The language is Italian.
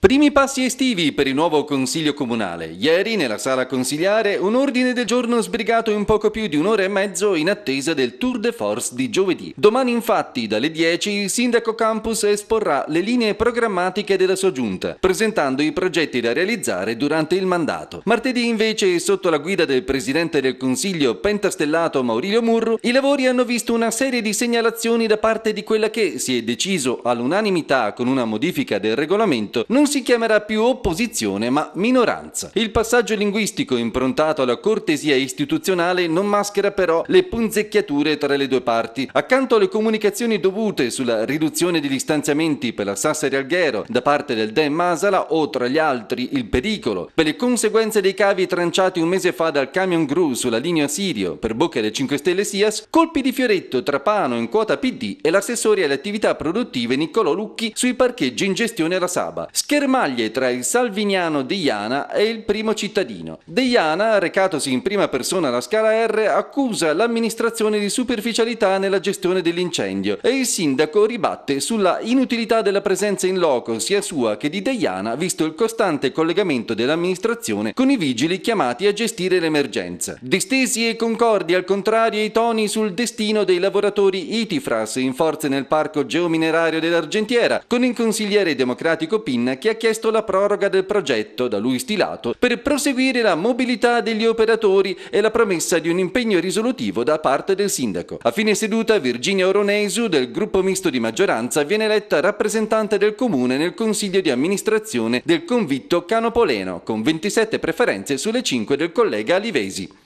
Primi passi estivi per il nuovo Consiglio Comunale. Ieri, nella sala consigliare, un ordine del giorno sbrigato in poco più di un'ora e mezzo in attesa del Tour de Force di giovedì. Domani, infatti, dalle 10, il sindaco Campus esporrà le linee programmatiche della sua giunta, presentando i progetti da realizzare durante il mandato. Martedì, invece, sotto la guida del presidente del Consiglio pentastellato Maurilio Murru, i lavori hanno visto una serie di segnalazioni da parte di quella che, si è deciso all'unanimità con una modifica del regolamento, non si chiamerà più opposizione ma minoranza. Il passaggio linguistico improntato alla cortesia istituzionale non maschera però le punzecchiature tra le due parti. Accanto alle comunicazioni dovute sulla riduzione degli stanziamenti per la Sassari Alghero da parte del DEM Masala o tra gli altri il pericolo per le conseguenze dei cavi tranciati un mese fa dal camion gru sulla linea Sirio per bocca del 5 Stelle Sias, colpi di fioretto tra Pano in quota PD e l'assessore alle attività produttive Niccolò Lucchi sui parcheggi in gestione alla Saba. Scher Schermaglie tra il salviniano Deiana e il primo cittadino. Deiana, recatosi in prima persona alla Scala R, accusa l'amministrazione di superficialità nella gestione dell'incendio e il sindaco ribatte sulla inutilità della presenza in loco sia sua che di Deiana, visto il costante collegamento dell'amministrazione con i vigili chiamati a gestire l'emergenza. Distesi e concordi al contrario i toni sul destino dei lavoratori Itifras in forze nel parco geominerario dell'Argentiera, con il consigliere democratico Pinna che ha chiesto la proroga del progetto da lui stilato per proseguire la mobilità degli operatori e la promessa di un impegno risolutivo da parte del sindaco. A fine seduta Virginia Oronesu del gruppo misto di maggioranza viene eletta rappresentante del comune nel consiglio di amministrazione del convitto Canopoleno con 27 preferenze sulle 5 del collega Alivesi.